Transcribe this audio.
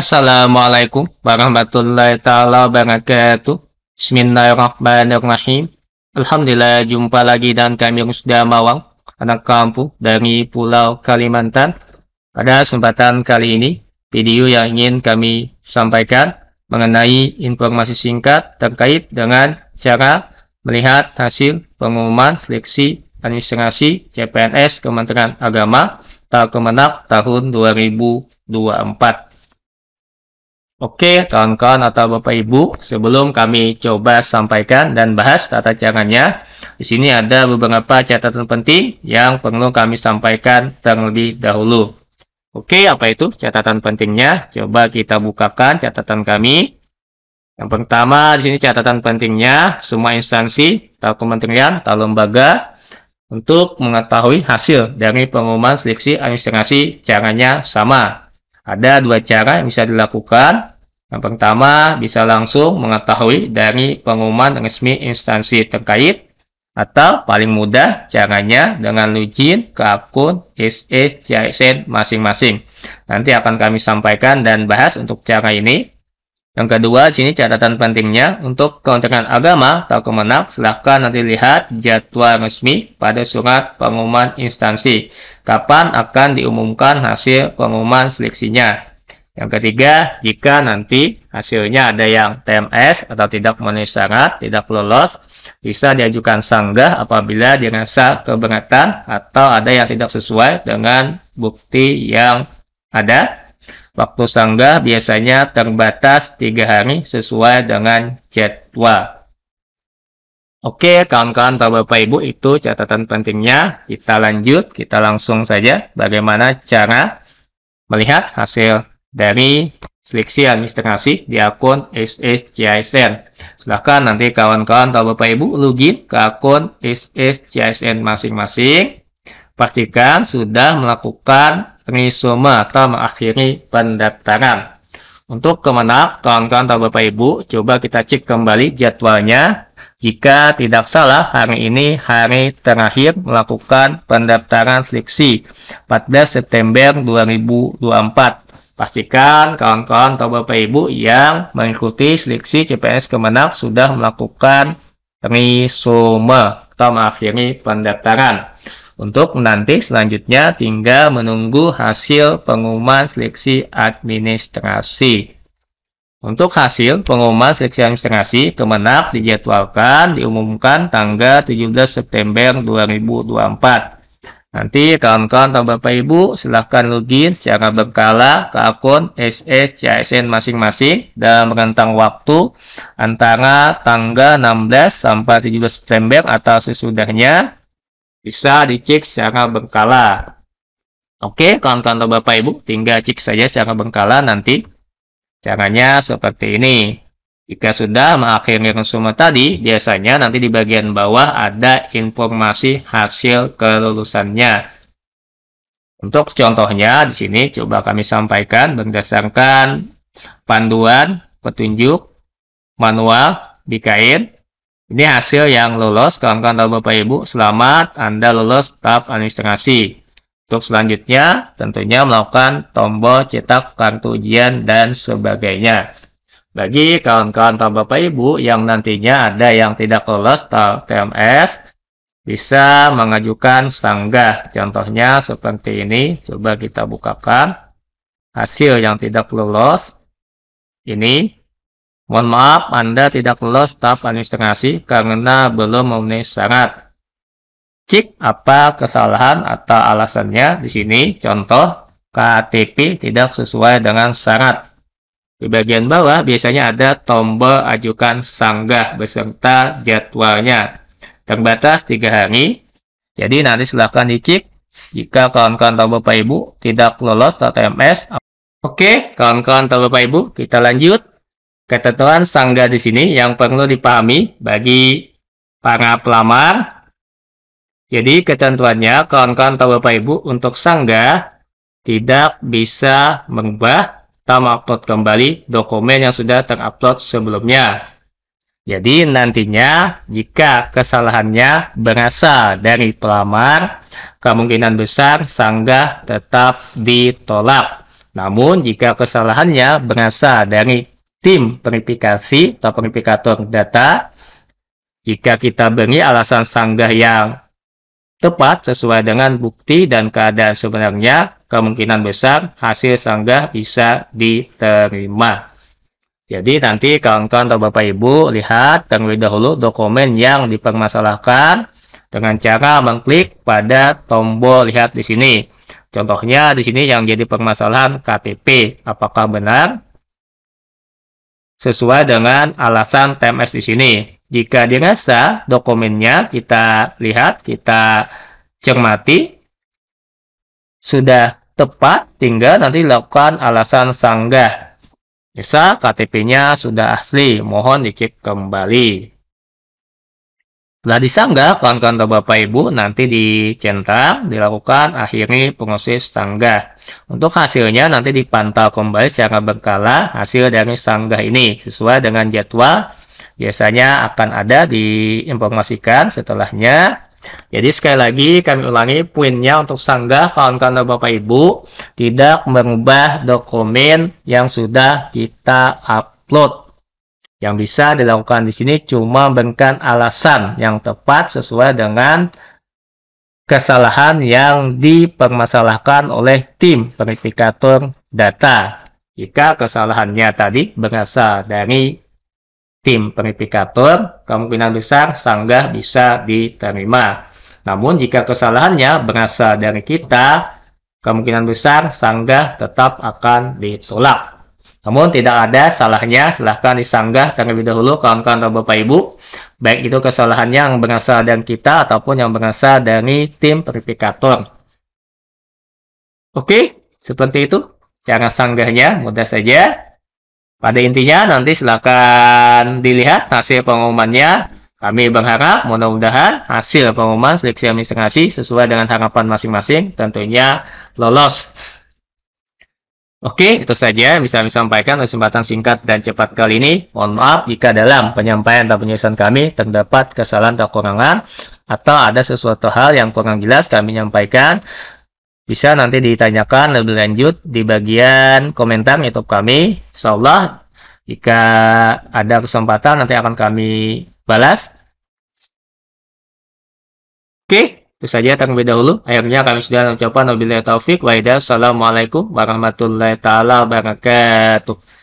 Assalamualaikum warahmatullahi taala wabarakatuh. Bismillahirrahmanirrahim. Alhamdulillah jumpa lagi dan kami sudah Mawang, anak kampung dari Pulau Kalimantan. Pada kesempatan kali ini, video yang ingin kami sampaikan mengenai informasi singkat terkait dengan cara melihat hasil pengumuman seleksi administrasi CPNS Kementerian Agama Kemenak tahun 2024. Oke, kawan-kawan atau Bapak Ibu, sebelum kami coba sampaikan dan bahas tata caranya, di sini ada beberapa catatan penting yang perlu kami sampaikan terlebih dahulu. Oke, apa itu catatan pentingnya? Coba kita bukakan catatan kami. Yang pertama, di sini catatan pentingnya, semua instansi, atau kementerian, atau lembaga, untuk mengetahui hasil dari pengumuman seleksi administrasi caranya sama. Ada dua cara yang bisa dilakukan, yang pertama, bisa langsung mengetahui dari pengumuman resmi instansi terkait atau paling mudah caranya dengan login ke akun SSCISN masing-masing. Nanti akan kami sampaikan dan bahas untuk cara ini. Yang kedua, sini catatan pentingnya untuk keuntungan agama atau kemenang, silahkan nanti lihat jadwal resmi pada surat pengumuman instansi. Kapan akan diumumkan hasil pengumuman seleksinya. Yang ketiga, jika nanti hasilnya ada yang TMS atau tidak memenuhi syarat, tidak lolos, bisa diajukan sanggah apabila dirasa keberatan atau ada yang tidak sesuai dengan bukti yang ada. Waktu sanggah biasanya terbatas tiga hari sesuai dengan jadwal. Oke, kawan-kawan atau Bapak Ibu, itu catatan pentingnya. Kita lanjut, kita langsung saja bagaimana cara melihat hasil dari seleksi administrasi di akun SSCISN. Silahkan nanti kawan-kawan atau Bapak Ibu login ke akun SSCISN masing-masing. Pastikan sudah melakukan resume atau mengakhiri pendaftaran. Untuk kemenang kawan-kawan atau Bapak Ibu, coba kita cek kembali jadwalnya. Jika tidak salah, hari ini hari terakhir melakukan pendaftaran seleksi 14 September 2024. Pastikan kawan-kawan atau Bapak Ibu yang mengikuti seleksi CPNS Kemenak sudah melakukan resume atau mengakhiri pendaftaran. Untuk nanti selanjutnya tinggal menunggu hasil pengumuman seleksi administrasi. Untuk hasil pengumuman seleksi administrasi, Kemenak dijadwalkan diumumkan tanggal 17 September 2024. Nanti kawan-kawan atau Bapak Ibu silahkan login secara berkala ke akun SS masing-masing dan rentang waktu antara tanggal 16 sampai 17 September atau sesudahnya bisa dicek secara berkala. Oke, kawan-kawan atau Bapak Ibu tinggal cek saja secara berkala nanti. Caranya seperti ini. Jika sudah mengakhiri resume tadi, biasanya nanti di bagian bawah ada informasi hasil kelulusannya. Untuk contohnya di sini coba kami sampaikan berdasarkan panduan, petunjuk, manual, bikain. Ini hasil yang lolos, kawan-kawan dan Bapak Ibu. Selamat Anda lolos tahap administrasi. Untuk selanjutnya tentunya melakukan tombol cetak kartu ujian dan sebagainya. Bagi kawan-kawan dan Bapak Ibu yang nantinya ada yang tidak lolos TMS, bisa mengajukan sanggah. Contohnya seperti ini, coba kita bukakan hasil yang tidak lolos. Ini, mohon maaf Anda tidak lolos tahap administrasi karena belum memenuhi syarat. Cek apa kesalahan atau alasannya di sini. Contoh, KTP tidak sesuai dengan syarat di bagian bawah biasanya ada tombol ajukan sanggah beserta jadwalnya. Terbatas tiga hari. Jadi nanti silahkan dicek jika kawan-kawan atau bapak ibu tidak lolos TMS. Oke, kawan-kawan atau bapak ibu, kita lanjut. Ketentuan sanggah di sini yang perlu dipahami bagi para pelamar. Jadi ketentuannya kawan-kawan atau bapak ibu untuk sanggah tidak bisa mengubah kita mengupload kembali dokumen yang sudah terupload sebelumnya. Jadi nantinya jika kesalahannya berasal dari pelamar, kemungkinan besar sanggah tetap ditolak. Namun jika kesalahannya berasal dari tim verifikasi atau verifikator data, jika kita beri alasan sanggah yang tepat sesuai dengan bukti dan keadaan sebenarnya, kemungkinan besar hasil sanggah bisa diterima. Jadi nanti kawan-kawan atau Bapak Ibu lihat terlebih dahulu dokumen yang dipermasalahkan dengan cara mengklik pada tombol lihat di sini. Contohnya di sini yang jadi permasalahan KTP, apakah benar sesuai dengan alasan TMS di sini. Jika dirasa dokumennya kita lihat, kita cermati, sudah tepat, tinggal nanti lakukan alasan sanggah. Bisa KTP-nya sudah asli, mohon dicek kembali. Setelah disanggah, kawan-kawan atau Bapak Ibu nanti dicentang, dilakukan akhirnya proses sanggah. Untuk hasilnya nanti dipantau kembali secara berkala hasil dari sanggah ini sesuai dengan jadwal biasanya akan ada diinformasikan setelahnya. Jadi sekali lagi kami ulangi poinnya untuk sanggah kawan kawan Bapak Ibu tidak mengubah dokumen yang sudah kita upload. Yang bisa dilakukan di sini cuma memberikan alasan yang tepat sesuai dengan kesalahan yang dipermasalahkan oleh tim verifikator data. Jika kesalahannya tadi berasal dari tim verifikator, kemungkinan besar sanggah bisa diterima. Namun jika kesalahannya berasal dari kita, kemungkinan besar sanggah tetap akan ditolak. Namun tidak ada salahnya, silahkan disanggah terlebih dahulu kawan-kawan atau Bapak Ibu. Baik itu kesalahannya yang berasal dari kita ataupun yang berasal dari tim verifikator. Oke, seperti itu cara sanggahnya mudah saja. Pada intinya nanti silakan dilihat hasil pengumumannya. Kami berharap mudah-mudahan hasil pengumuman seleksi administrasi sesuai dengan harapan masing-masing tentunya lolos. Oke, itu saja yang bisa kami sampaikan kesempatan singkat dan cepat kali ini. Mohon maaf jika dalam penyampaian atau penyelesaian kami terdapat kesalahan atau kekurangan atau ada sesuatu hal yang kurang jelas kami nyampaikan bisa nanti ditanyakan lebih lanjut di bagian komentar YouTube kami. Insya Allah jika ada kesempatan nanti akan kami balas. Oke, itu saja terlebih dahulu. Akhirnya kami sudah mencoba Nabi taufik Waalaikumsalam Assalamualaikum warahmatullahi taala wabarakatuh.